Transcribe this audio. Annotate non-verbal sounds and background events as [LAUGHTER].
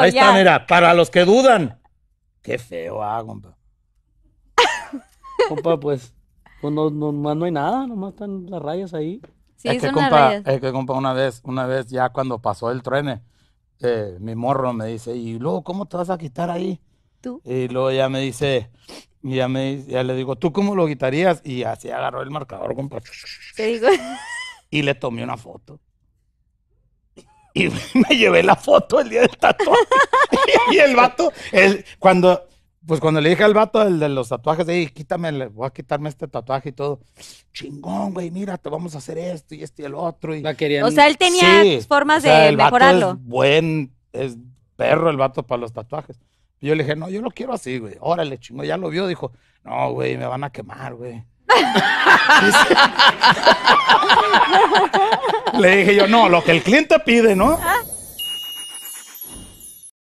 Ahí está, mira, para los que dudan. Qué feo, ah, compa. [LAUGHS] compa, pues, pues no, no, no hay nada, nomás están las rayas ahí. Sí, es, que, compa, es que, compa, una vez, una vez ya cuando pasó el tren, eh, mi morro me dice, y luego, ¿cómo te vas a quitar ahí? Tú. Y luego ya me dice, ya, me, ya le digo, ¿tú cómo lo quitarías? Y así agarró el marcador, compa. Te digo. Y le tomé una foto. Y [LAUGHS] me llevé la foto el día del tatuaje. [LAUGHS] y el vato, cuando, pues cuando le dije al vato el de los tatuajes, hey, quítame, voy a quitarme este tatuaje y todo. Chingón, güey, mira, te vamos a hacer esto y este y el otro. Y... O sea, él tenía formas de el mejorarlo. buen, es perro el vato para los tatuajes. Y yo le dije, no, yo lo quiero así, güey. Órale, chingón, ya lo vio. Dijo, no, güey, me van a quemar, güey. [LAUGHS] Le dije yo, no, lo que el cliente pide, ¿no? Ah.